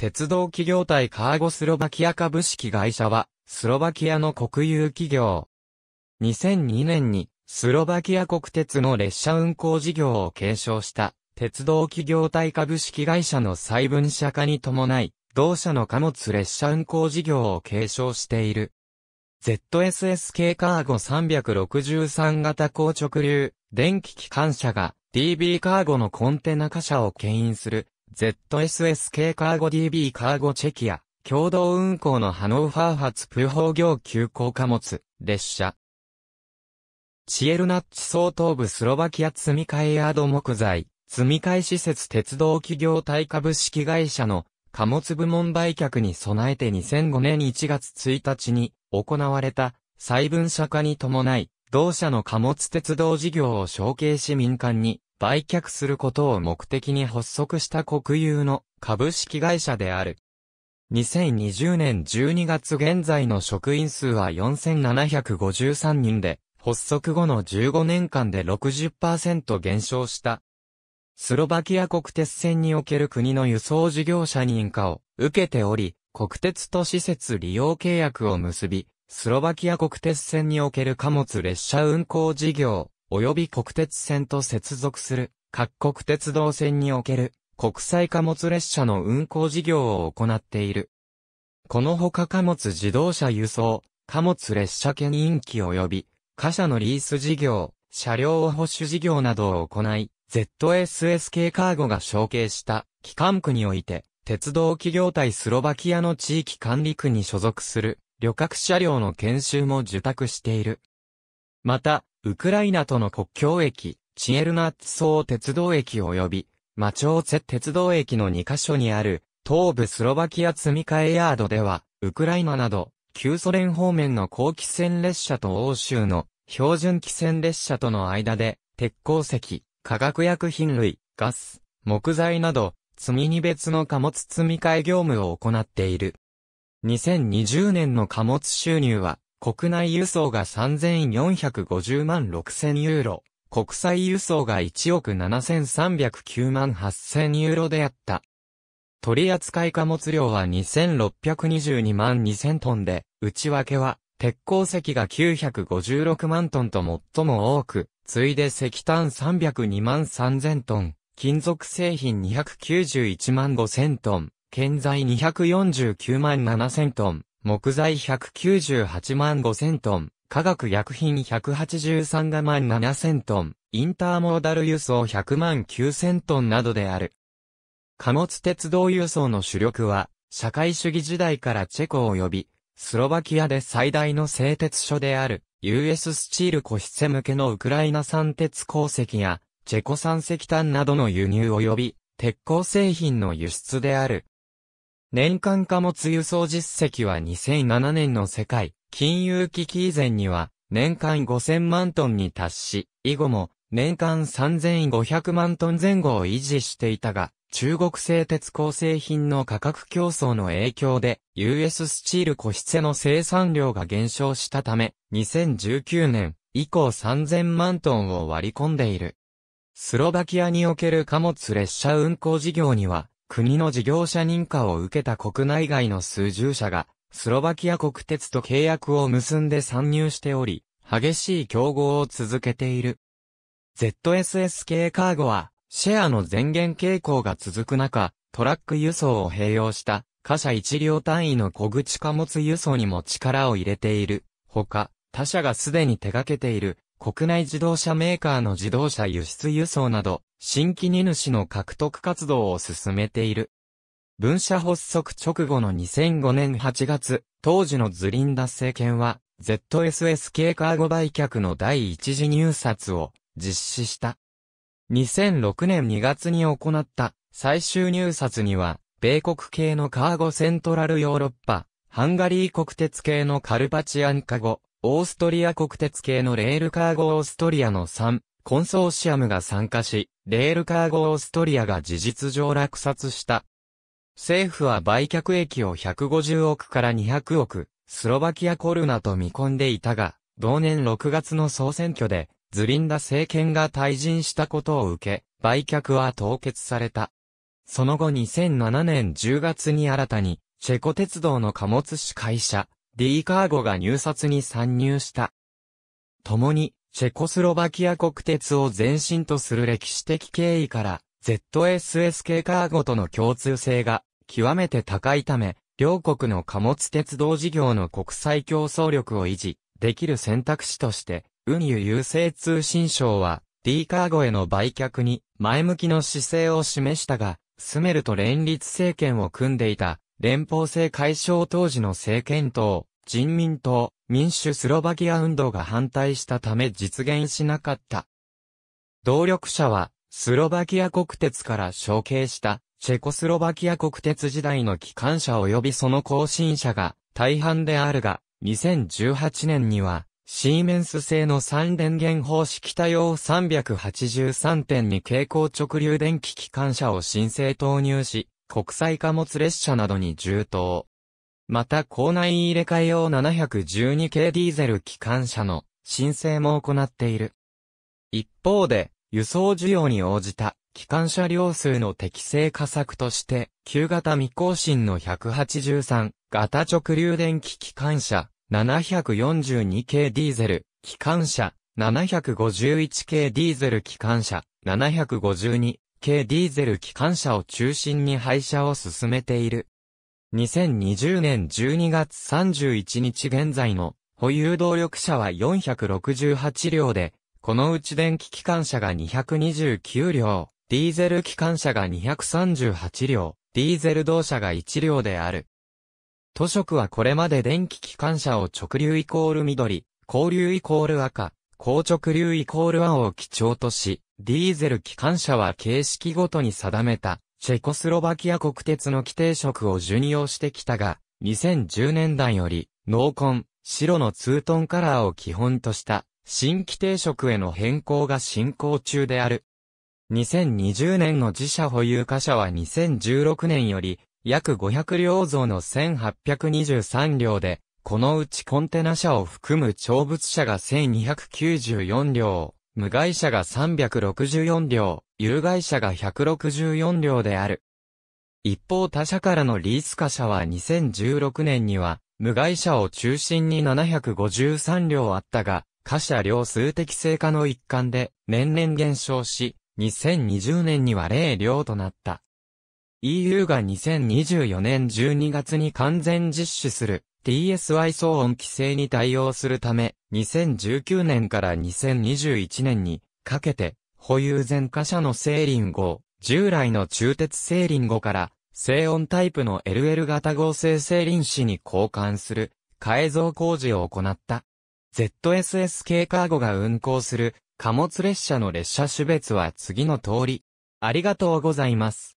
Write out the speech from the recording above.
鉄道企業体カーゴスロバキア株式会社は、スロバキアの国有企業。2002年に、スロバキア国鉄の列車運行事業を継承した、鉄道企業体株式会社の細分社化に伴い、同社の貨物列車運行事業を継承している。ZSSK カーゴ363型高直流、電気機関車が DB カーゴのコンテナ貨車を牽引する ZSS k カーゴ DB カーゴチェキア、共同運行のハノーファー発プーホ行急行貨物、列車。チエルナッチ総東部スロバキア積み替えヤード木材、積み替え施設鉄道企業対株式会社の貨物部門売却に備えて2005年1月1日に行われた細分社化に伴い同社の貨物鉄道事業を承継し民間に売却することを目的に発足した国有の株式会社である。2020年12月現在の職員数は4753人で、発足後の15年間で60%減少した。スロバキア国鉄線における国の輸送事業者認可を受けており、国鉄と施設利用契約を結び、スロバキア国鉄線における貨物列車運行事業、及び国鉄線と接続する各国鉄道線における国際貨物列車の運行事業を行っている。このほか貨物自動車輸送、貨物列車券、人気及び、貨車のリース事業、車両を保守事業などを行い、ZSSK カーゴが承継した機関区において、鉄道企業体スロバキアの地域管理区に所属する旅客車両の研修も受託している。また、ウクライナとの国境駅、チエルナッツソー鉄道駅及び、マチョーツェ鉄道駅の2カ所にある、東部スロバキア積み替えヤードでは、ウクライナなど、旧ソ連方面の後期線列車と欧州の標準気船列車との間で、鉄鉱石、化学薬品類、ガス、木材など、積み荷別の貨物積み替え業務を行っている。2020年の貨物収入は、国内輸送が3450万6000ユーロ、国際輸送が1億7309万8000ユーロであった。取扱貨物量は2622万2000トンで、内訳は、鉄鉱石が956万トンと最も多く、次いで石炭302万3000トン、金属製品291万5000トン、建材249万7000トン、木材198万5000トン、化学薬品183が万7000トン、インターモーダル輸送100万9000トンなどである。貨物鉄道輸送の主力は、社会主義時代からチェコ及び、スロバキアで最大の製鉄所である、US スチールコ室セ向けのウクライナ産鉄鉱石や、チェコ産石炭などの輸入及び、鉄鋼製品の輸出である。年間貨物輸送実績は2007年の世界金融危機以前には年間5000万トンに達し、以後も年間3500万トン前後を維持していたが、中国製鉄鋼製品の価格競争の影響で、US スチール個室の生産量が減少したため、2019年以降3000万トンを割り込んでいる。スロバキアにおける貨物列車運行事業には、国の事業者認可を受けた国内外の数十社が、スロバキア国鉄と契約を結んで参入しており、激しい競合を続けている。ZSSK カーゴは、シェアの前減傾向が続く中、トラック輸送を併用した、貨車一両単位の小口貨物輸送にも力を入れている。ほか、他社がすでに手掛けている、国内自動車メーカーの自動車輸出輸送など、新規荷主の獲得活動を進めている。分社発足直後の2005年8月、当時のズリンダ政権は、z s s 系カーゴ売却の第一次入札を実施した。2006年2月に行った最終入札には、米国系のカーゴセントラルヨーロッパ、ハンガリー国鉄系のカルパチアンカゴ、オーストリア国鉄系のレールカーゴオーストリアの3、コンソーシアムが参加し、レールカーゴオーストリアが事実上落札した。政府は売却益を150億から200億、スロバキアコルナと見込んでいたが、同年6月の総選挙で、ズリンダ政権が退陣したことを受け、売却は凍結された。その後2007年10月に新たに、チェコ鉄道の貨物市会社、D カーゴが入札に参入した。共に、チェコスロバキア国鉄を前身とする歴史的経緯から、ZSSK カーゴとの共通性が極めて高いため、両国の貨物鉄道事業の国際競争力を維持できる選択肢として、運輸優勢通信省は D カーゴへの売却に前向きの姿勢を示したが、スメルと連立政権を組んでいた連邦制解消当時の政権党、人民党、民主スロバキア運動が反対したため実現しなかった。動力者は、スロバキア国鉄から承継した、チェコスロバキア国鉄時代の機関車及びその更新車が大半であるが、2018年には、シーメンス製の3電源方式対応383点蛍光直流電気機関車を申請投入し、国際貨物列車などに充当。また校内入れ替え用712系ディーゼル機関車の申請も行っている。一方で、輸送需要に応じた機関車両数の適正化策として、旧型未更新の183型直流電気機関車、742系ディーゼル機関車、751系ディーゼル機関車、752系ディーゼル機関車を中心に廃車を進めている。2020年12月31日現在の保有動力車は468両で、このうち電気機関車が229両、ディーゼル機関車が238両、ディーゼル動車が1両である。都職はこれまで電気機関車を直流イコール緑、交流イコール赤、高直流イコール青を基調とし、ディーゼル機関車は形式ごとに定めた、チェコスロバキア国鉄の規定色を順用してきたが、2010年代より、濃紺、白のツートンカラーを基本とした、新規定色への変更が進行中である。2020年の自社保有貨車は2016年より、約500両増の1823両で、このうちコンテナ車を含む長物車が1294両。無害車が364両、有害車が164両である。一方他社からのリース貨車は2016年には、無害車を中心に753両あったが、貨車両数的成果の一環で年々減少し、2020年には0両となった。EU が2024年12月に完全実施する d s y 騒音規制に対応するため、2019年から2021年にかけて、保有前貨車のセーリン号、従来の中鉄セーリン号から、静音タイプの LL 型合成セーリン紙に交換する改造工事を行った。ZSS 系カーゴが運行する貨物列車の列車種別は次の通り。ありがとうございます。